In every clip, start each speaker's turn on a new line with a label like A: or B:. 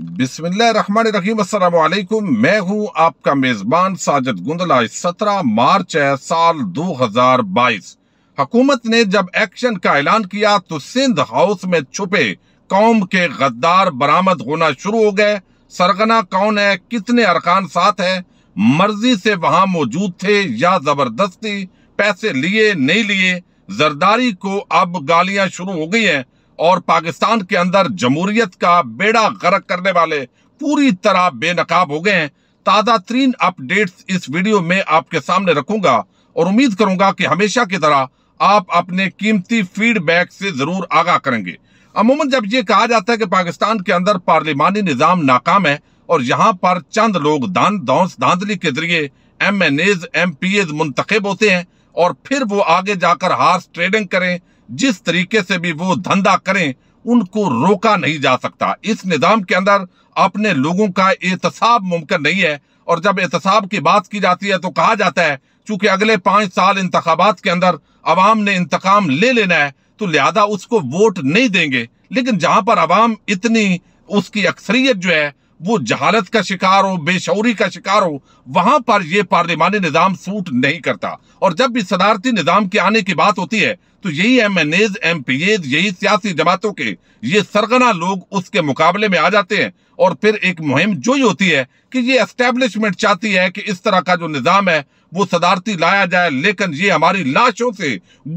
A: बिस्मिल्लाम मैं हूं आपका मेज़बान साजिद गुंदला 17 मार्च है साल 2022 हुकूमत ने जब एक्शन का ऐलान किया तो सिंध हाउस में छुपे कौम के गद्दार बरामद होना शुरू हो गए सरगना कौन है कितने अरकान साथ है मर्जी से वहां मौजूद थे या जबरदस्ती पैसे लिए नहीं लिए जरदारी को अब गालियां शुरू हो गई हैं और पाकिस्तान के अंदर जमहूरियत का बेड़ा गर्क करने वाले पूरी तरह बेनकाब हो गए हैं ताज़ा तरीन अपडेट्स इस वीडियो में आपके सामने रखूंगा और उम्मीद करूंगा कि हमेशा की तरह आप अपने कीमती फीडबैक से ज़रूर आगाह करेंगे अमूमन जब ये कहा जाता है कि पाकिस्तान के अंदर पार्लिमानी निज़ाम नाकाम है और यहाँ पर चंद लोग दान दौस धांधली के जरिए M N As M P As मुंतखब होते हैं और फिर वो आगे जाकर हार्स ट्रेडिंग करें जिस तरीके से भी वो धंधा करें उनको रोका नहीं जा सकता इस निज़ाम के अंदर अपने लोगों का एहतसाब मुमकिन नहीं है और जब एहतसाब की बात की जाती है तो कहा जाता है चूंकि अगले पांच साल इंतबात के अंदर अवाम ने इंतकाम ले लेना है तो लिहाजा उसको वोट नहीं देंगे लेकिन जहां पर अवाम इतनी उसकी अक्सरियत जो है वो जहालत का शिकार हो बेशौरी का शिकार हो वहां पर ये पार्लियामानी निज़ाम सूट नहीं करता और जब भी सदारती निज़ाम के आने की बात होती है तो यही M N As M P As यही सियासी जमातों के ये सरगना लोग उसके मुकाबले में आ जाते हैं और फिर एक मुहिम जो ही होती है कि ये एस्टेब्लिशमेंट चाहती है कि इस तरह का जो निज़ाम है वो सदारती लाया जाए लेकिन ये हमारी लाशों से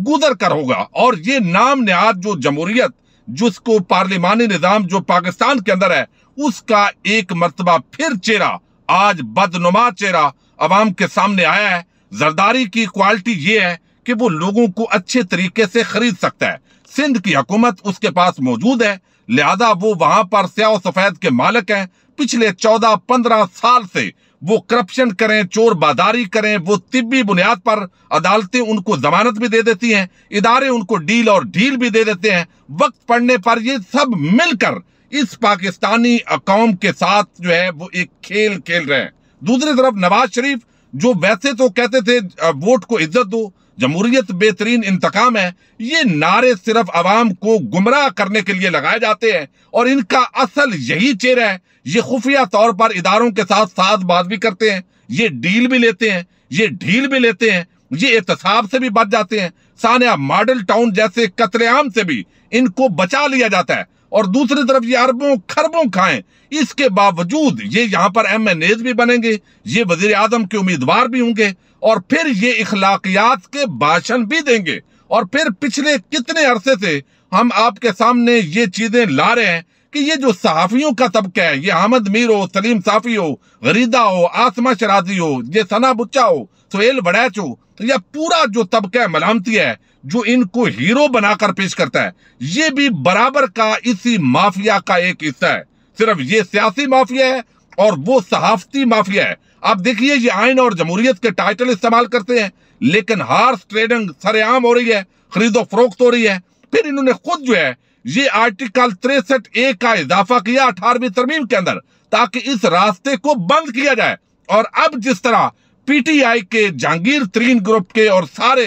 A: गुजर कर होगा और ये नाम नहाद जो जमहूरियत जिसको पार्लिमानी निज़ाम जो पाकिस्तान के अंदर है उसका एक मरतबा फिर चेहरा आज बदनुमा चेहरा अवाम के सामने आया है जरदारी की क्वालिटी ये है कि वो लोगों को अच्छे तरीके से खरीद सकता है सिंध की हुकूमत उसके पास मौजूद है लिहाजा वो वहां पर स्या सफेद के मालिक हैं पिछले चौदह पंद्रह साल से वो करप्शन करें चोर बादारी करें वो तिब्बी बुनियाद पर अदालतें उनको जमानत भी दे देती हैं इदारे उनको डील और ढील भी दे देते हैं वक्त पड़ने पर ये सब मिलकर इस पाकिस्तानी कौम के साथ जो है वो एक खेल खेल रहे हैं दूसरी तरफ नवाज शरीफ जो वैसे तो कहते थे वोट को इज्जत दो जमहूरियत बेहतरीन इंतकाम है ये नारे सिर्फ आवाम को गुमराह करने के लिए लगाए जाते हैं और इनका असल यही चेहरा है ये खुफिया तौर पर इदारों के साथ बात भी करते हैं ये डील भी लेते हैं ये ढील भी लेते हैं ये एहतसाब से भी बच जाते हैं सानिया मॉडल टाउन जैसे कतरेआम से भी इनको बचा लिया जाता है और दूसरी तरफ ये अरबों खरबों खाएं इसके बावजूद ये यहाँ पर एम एन एज भी बनेंगे ये वजीर आजम के उम्मीदवार भी होंगे और फिर ये इखलाकियात के भाषण भी देंगे और फिर पिछले कितने अरसे से हम आपके सामने ये चीजें ला रहे हैं कि ये जो सहाफियों का तबका है ये अहमद मीर हो सलीम साफी हो गरीदा हो आसमा शराजी हो ये सना बुच्चा हो सुहेल बड़ैच हो तो यह पूरा जो तबका है मलामती है जो इनको हीरो बनाकर पेश करता है ये भी बराबर का इसी माफिया का एक हिस्सा है सिर्फ ये सियासी माफिया है और वो सहाफती माफिया है आप देखिए ये आयन और जमहूरियत के टाइटल इस्तेमाल करते हैं लेकिन हार्स ट्रेडिंग सरेआम हो रही है खरीदो फरोख्त हो रही है फिर इन्होंने खुद जो है ये आर्टिकल तिरसठ ए का इजाफा किया अठारहवीं तरमीम के अंदर ताकि इस रास्ते को बंद किया जाए और अब जिस तरह पीटीआई के जहांगीर तरीन ग्रुप के और सारे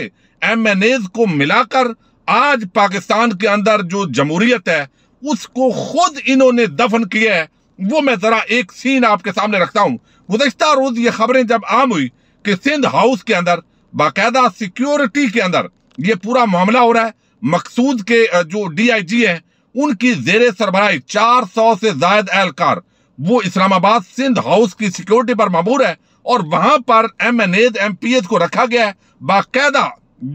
A: एम एन एज को मिलाकर आज पाकिस्तान के अंदर जो जमहूरियत है उसको खुद इन्होंने दफन किया है वो मैं जरा एक सीन आपके सामने रखता हूँ गुजशत रोज ये खबरें जब आम हुई कि सिंध हाउस के अंदर बाकायदा सिक्योरिटी के अंदर ये पूरा मामला हो रहा है मकसूद के जो डीआईजी हैं उनकी जेर चार 400 से जायद एहलकार वो इस्लामाबाद सिंध हाउस की सिक्योरिटी पर मामूर है और वहां पर M N As M P S को रखा गया है बाकायदा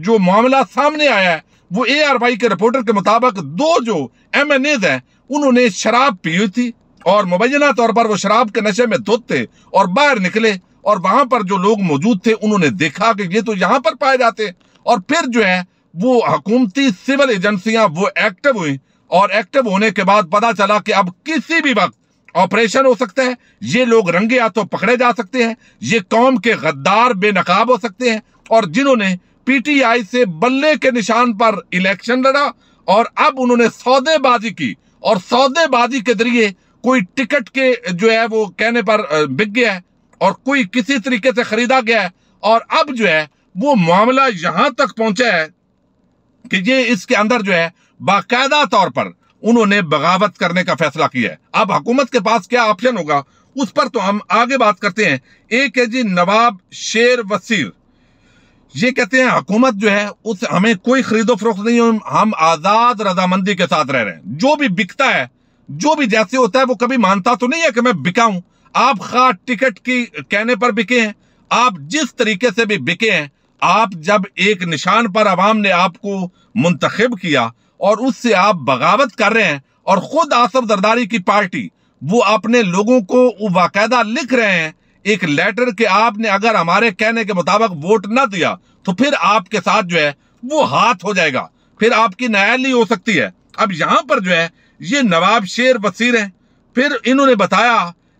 A: जो मामला सामने आया है वो ए आर वाई के रिपोर्टर के मुताबिक दो जो एम एन एज है उन्होंने शराब पी हुई थी और मुबैना तौर पर वो शराब के नशे में धुत थे और बाहर निकले और वहां पर जो लोग मौजूद थे उन्होंने देखा कि ये तो यहां पर पाए जाते और फिर जो है वो हकूमती सिविल एजेंसियां वो एक्टिव हुई और एक्टिव होने के बाद पता चला कि अब किसी भी वक्त ऑपरेशन हो सकता है ये लोग रंगे हाथों पकड़े जा सकते हैं ये कौम के गद्दार बेनकाब हो सकते हैं और जिन्होंने पीटीआई से बल्ले के निशान पर इलेक्शन लड़ा और अब उन्होंने सौदेबाजी की और सौदेबाजी के जरिए कोई टिकट के जो है वो कहने पर बिक गया है और कोई किसी तरीके से खरीदा गया है और अब जो है वो मामला यहां तक पहुंचा है कि ये इसके अंदर जो है बाकायदा तौर पर उन्होंने बगावत करने का फैसला किया है अब हुकूमत के पास क्या ऑप्शन होगा उस पर तो हम आगे बात करते हैं एक है जी नवाब शेर वसीर ये कहते हैं हुकूमत जो है उस हमें कोई खरीदो फरोख्त नहीं है हम आज़ाद रजामंदी के साथ रह रहे हैं जो भी बिकता है जो भी जैसे होता है वो कभी मानता तो नहीं है कि मैं बिकाऊं आप खा टिकट की कहने पर बिके हैं आप जिस तरीके से भी बिके हैं आप जब एक निशान पर आवाम ने आपको मुंतखब किया और उससे आप बगावत कर रहे हैं और खुद आसफ जरदारी की पार्टी वो अपने लोगों को बाकायदा लिख रहे हैं एक लेटर के आपने अगर हमारे कहने के मुताबिक वोट ना दिया तो फिर आपके साथ जो है वो हाथ हो जाएगा फिर आपकी न्यायालय हो सकती है अब यहां पर जो है ये नवाब शेर बसीर हैं फिर इन्होंने बताया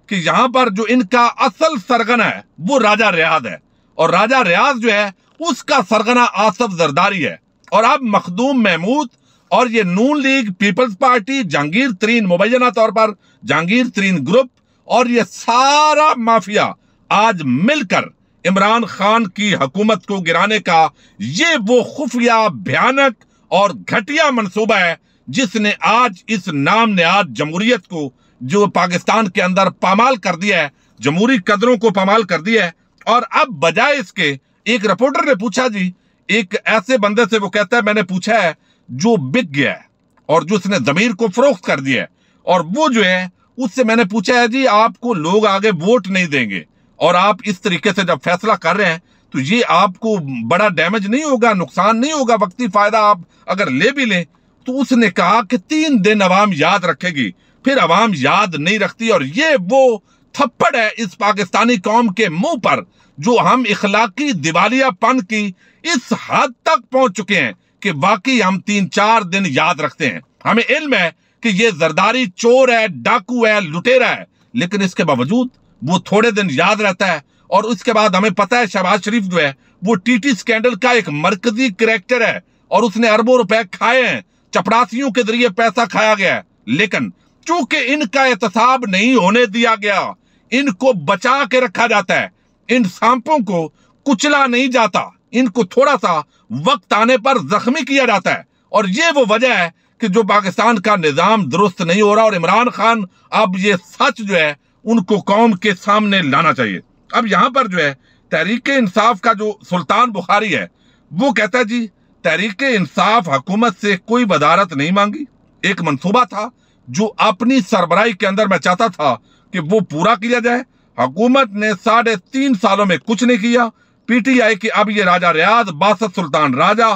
A: कि यहां पर जो इनका असल सरगना है वो राजा रियाज है और राजा रियाज जो है उसका सरगना आसफ जरदारी है और अब मखदूम महमूद और ये Noon league peoples party Jahangir Tareen मुबैना तौर पर जहांगीर तरीन ग्रुप और ये सारा माफिया आज मिलकर इमरान खान की हकूमत को गिराने का ये वो खुफिया भयानक और घटिया मनसूबा है जिसने आज इस नाम ने आज जमहूरियत को जो पाकिस्तान के अंदर पामाल कर दिया है जमहूरी कदरों को पामाल कर दिया है और अब बजाय इसके एक रिपोर्टर ने पूछा जी एक ऐसे बंदे से वो कहता है मैंने पूछा है जो बिक गया है और जो उसने जमीर को फरोख्त कर दिया है और वो जो है उससे मैंने पूछा है जी आपको लोग आगे वोट नहीं देंगे और आप इस तरीके से जब फैसला कर रहे हैं तो ये आपको बड़ा डैमेज नहीं होगा नुकसान नहीं होगा वक्ती फायदा आप अगर ले भी लें तो उसने कहा कि तीन दिन अवाम याद रखेगी फिर अवाम याद नहीं रखती और ये वो थप्पड़ है इस पाकिस्तानी कौम के मुंह पर जो हम इखलाकी दिवालियापन की इस हद तक पहुंच चुके हैं कि वाकई हम तीन चार दिन याद रखते हैं हमें इल्म है कि ये जरदारी चोर है डाकू है लुटेरा है लेकिन इसके बावजूद वो थोड़े दिन याद रहता है और उसके बाद हमें पता है शहबाज शरीफ जो है वो टीटी स्कैंडल का एक मरकजी करेक्टर है और उसने अरबों रुपए खाए हैं चपरासियों के जरिए पैसा खाया गया है लेकिन चूंकि इनका एहतसाब नहीं होने दिया गया इनको बचा के रखा जाता है इन सांपों को कुचला नहीं जाता इनको थोड़ा सा वक्त आने पर जख्मी किया जाता है और ये वो वजह है कि जो पाकिस्तान का निज़ाम दुरुस्त नहीं हो रहा और इमरान खान अब ये सच जो है उनको कौम के सामने लाना चाहिए अब यहाँ पर जो है तहरीक इंसाफ का जो सुल्तान बुखारी है वो कहता है जी तहरीक इंसाफ हुकूमत से कोई वदारत नहीं मांगी एक मनसूबा था जो अपनी सरबराही के अंदर मैं चाहता था कि वो पूरा किया जाए हुकूमत ने साढ़े तीन सालों में कुछ नहीं किया पीटीआई के अब ये राजा रियाज बासत सुल्तान राजा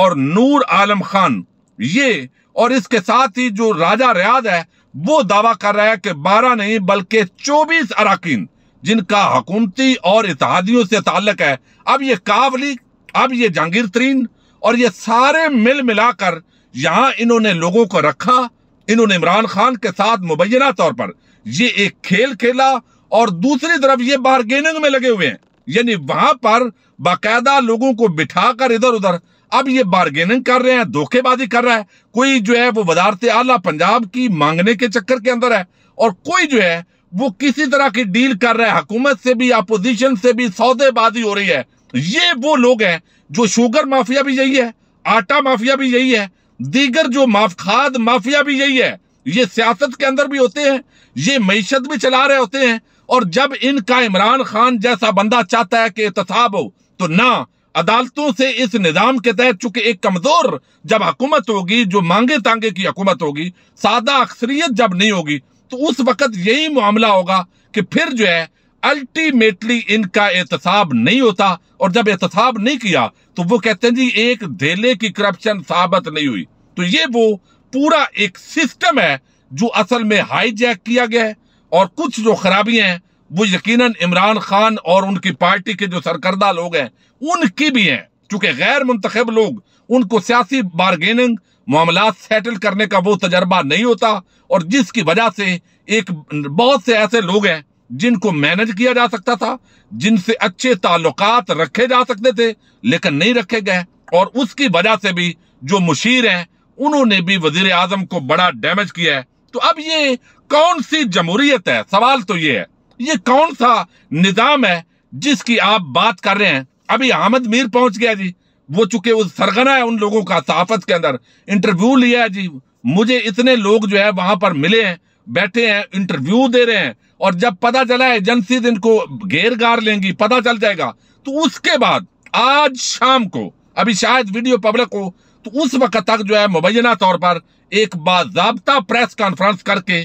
A: और नूर आलम खान ये और इसके साथ ही जो राजा रियाज है वो दावा कर रहा है कि बारह नहीं बल्कि चौबीस अरकान जिनका हकूमती और इतिहादियों से ताल्लक है अब ये कावली अब ये जहांगीर तरीन और ये सारे मिल मिलाकर यहाँ इन्होंने लोगों को रखा इन्होंने इमरान खान के साथ मुबैना तौर पर ये एक खेल खेला और दूसरी तरफ ये बार्गेनिंग में लगे हुए हैं यानी वहां पर बाकायदा लोगों को बिठाकर इधर उधर अब ये बार्गेनिंग कर रहे हैं धोखेबाजी कर रहा है कोई जो है वो वजारत आला पंजाब की मांगने के चक्कर के अंदर है और कोई जो है वो किसी तरह की डील कर रहा है हुकूमत से भी अपोजिशन से भी सौदेबाजी हो रही है ये वो लोग हैं जो शुगर माफिया भी यही है आटा माफिया भी यही है दीगर जो माफ खाद माफिया भी यही है ये सियासत के अंदर भी होते हैं ये मीशत भी चला रहे होते हैं और जब इनका इमरान खान जैसा बंदा चाहता है कि एहतसाब हो तो ना अदालतों से इस निज़ाम के तहत चूंकि एक कमज़ोर जब हुकूमत होगी जो मांगे तांगे की हकूमत होगी सादा अक्सरियत जब नहीं होगी तो उस वक्त यही मामला होगा कि फिर जो है अल्टीमेटली इनका एहतसाब नहीं होता और जब एहतसाब नहीं किया तो वो कहते हैं जी एक धेले की करप्शन साबित नहीं हुई तो ये वो पूरा एक सिस्टम है जो असल में हाईजैक किया गया है और कुछ जो खराबियां हैं वो यकीनन इमरान खान और उनकी पार्टी के जो सरकर्दा लोग हैं उनकी भी हैं चूंकि गैर मुंतखब लोग उनको सियासी बारगेनिंग मामला सेटल करने का वो तजर्बा नहीं होता और जिसकी वजह से एक बहुत से ऐसे लोग हैं जिनको मैनेज किया जा सकता था जिनसे अच्छे ताल्लुकात रखे जा सकते थे लेकिन नहीं रखे गए और उसकी वजह से भी जो मुशीर हैं उन्होंने भी वजीर आजम को बड़ा डैमेज किया है तो अब ये कौन सी जमहूरियत है सवाल तो ये है ये कौन सा निज़ाम है जिसकी आप बात कर रहे हैं अभी अहमद मीर पहुंच गया जी वो चूंकि उस सरगना है उन लोगों का सहाफत के अंदर इंटरव्यू लिया है जी मुझे इतने लोग जो है वहां पर मिले हैं बैठे हैं इंटरव्यू दे रहे हैं और जब पता चला एजेंसी इनको घेर गार लेंगी पता चल जाएगा तो उसके बाद आज शाम को अभी शायद वीडियो पब्लिक हो तो उस वक्त तक जो है मुबैना तौर पर एक बाबा प्रेस कॉन्फ्रेंस करके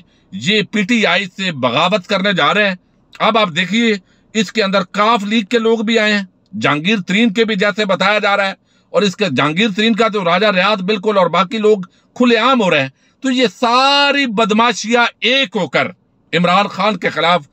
A: ये पीटीआई से बगावत करने जा रहे हैं अब आप देखिए इसके अंदर काफ लीग के लोग भी आए हैं जहांगीर तरीन के भी जैसे बताया जा रहा है और इसके जहांगीर तरीन का जो तो राजा रियाज बिल्कुल और बाकी लोग खुलेआम हो रहे हैं तो ये सारी बदमाशियां एक होकर इमरान खान के खिलाफ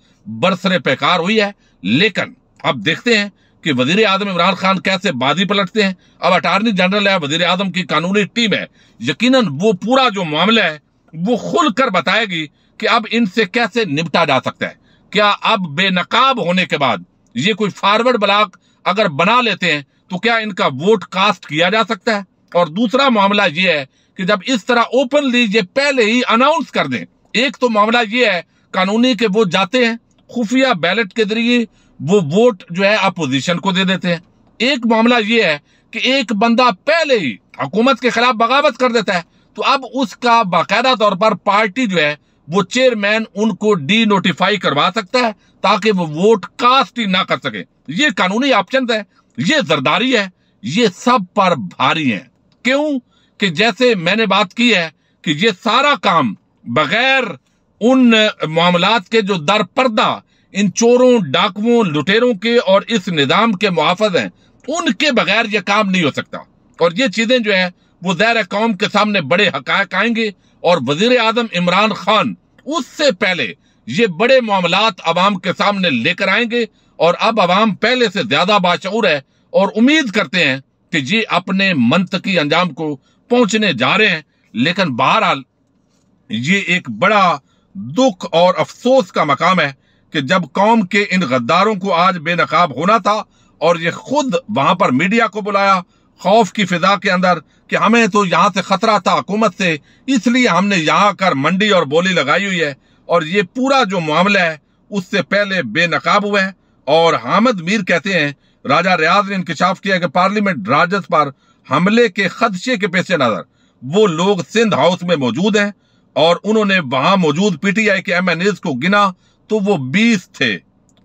A: बरसर पैकार हुई है लेकिन अब देखते हैं कि वजीर आजम इमरान खान कैसे बाजी पलटते हैं अब अटॉर्नी जनरल है वजीर आजम की कानूनी टीम है यकीन वो पूरा जो मामला है वो खुल कर बताएगी कि अब इनसे कैसे निपटा जा सकता है क्या अब बेनकाब होने के बाद ये कोई फॉरवर्ड ब्लॉक अगर बना लेते हैं तो क्या इनका वोट कास्ट किया जा सकता है और दूसरा मामला ये है कि जब इस तरह ओपनली ये पहले ही अनाउंस कर दें एक तो मामला ये है कानूनी के वो जाते हैं खुफिया बैलेट के जरिए वो वोट जो है अपोजिशन को दे देते हैं एक मामला ये है कि एक बंदा पहले ही हुकूमत के खिलाफ बगावत कर देता है तो अब उसका बाकायदा तौर पर पार्टी जो है वो चेयरमैन उनको डी नोटिफाई करवा सकता है ताकि वो वोट कास्ट ही ना कर सके ये कानूनी ऑप्शन है ये जरदारी है ये सब पर भारी है क्यों कि जैसे मैंने बात की है कि ये सारा काम बगैर उन मामला के जो दर पर्दा इन चोरों डाकुओं लुटेरों के और इस निज़ाम के मुहाफ़ हैं उनके बगैर ये काम नहीं हो सकता और ये चीज़ें जो है वो ज़ैर कौम के सामने बड़े हक आएंगे और वजीर अजम इमरान खान उससे पहले ये बड़े मामला अवाम के सामने लेकर आएंगे और अब अवाम पहले से ज़्यादा बाशूर है और उम्मीद करते हैं कि ये अपने की अंजाम को पहुंचने जा रहे हैं लेकिन बहरहाल ये एक बड़ा दुख और अफसोस का मकाम है कि जब कौम के इन गद्दारों को आज बेनकाब होना था और ये खुद वहां पर मीडिया को बुलाया खौफ की फिजा के अंदर कि हमें तो यहाँ से खतरा था हुकूमत से इसलिए हमने यहाँ कर मंडी और बोली लगाई हुई है और ये पूरा जो मामला है उससे पहले बेनकाब हुए हैं और हामिद मीर कहते हैं राजा रियाज ने इंकशाफ किया कि पार्लियामेंट राजस पर हमले के खदशे के पेश नज़र वो लोग सिंध हाउस में मौजूद हैं और उन्होंने वहां मौजूद पीटीआई के एम को गिना तो वो बीस थे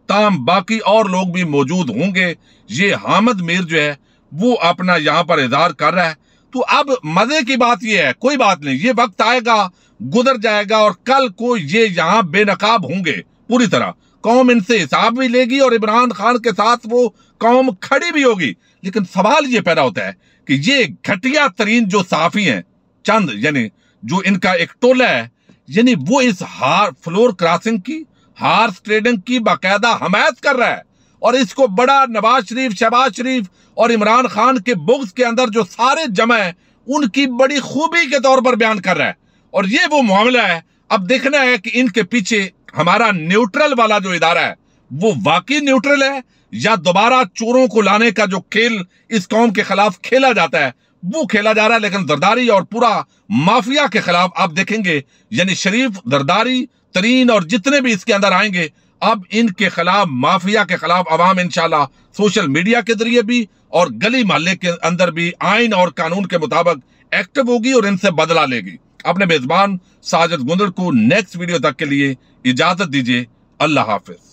A: ताम बाकी और लोग भी मौजूद होंगे ये हामद मीर जो है वो अपना यहाँ पर इजहार कर रहा है तो अब मजे की बात ये है कोई बात नहीं ये वक्त आएगा गुजर जाएगा और कल को ये यहाँ बेनकाब होंगे पूरी तरह कौम इनसे हिसाब भी लेगी और इमरान खान के साथ वो कौम खड़ी भी होगी लेकिन सवाल ये पैदा होता है कि ये घटिया तरीन जो साफी हैं चंद यानी जो इनका एक टोला है यानी वो इस हार फ्लोर क्रॉसिंग की हार्स ट्रेडिंग की बाकायदा हमायत कर रहा है और इसको बड़ा नवाज शरीफ शहबाज शरीफ और इमरान खान के बुक्स के अंदर जो सारे जमा है उनकी बड़ी खूबी के तौर पर बयान कर रहा है और ये वो मामला है अब देखना है कि इनके पीछे हमारा न्यूट्रल वाला जो इदारा है वो वाकई न्यूट्रल है या दोबारा चोरों को लाने का जो खेल इस कौम के खिलाफ खेला जाता है वो खेला जा रहा है लेकिन दरदारी और पूरा माफिया के खिलाफ आप देखेंगे यानी शरीफ दरदारी तरीन और जितने भी इसके अंदर आएंगे अब इनके खिलाफ माफिया के खिलाफ अवाम इनशाला सोशल मीडिया के जरिए भी और गली मोहल्ले के अंदर भी आइन और कानून के मुताबिक एक्टिव होगी और इनसे बदला लेगी अपने मेजबान साजिद गुंदर को नेक्स्ट वीडियो तक के लिए इजाजत दीजिए अल्लाह हाफिज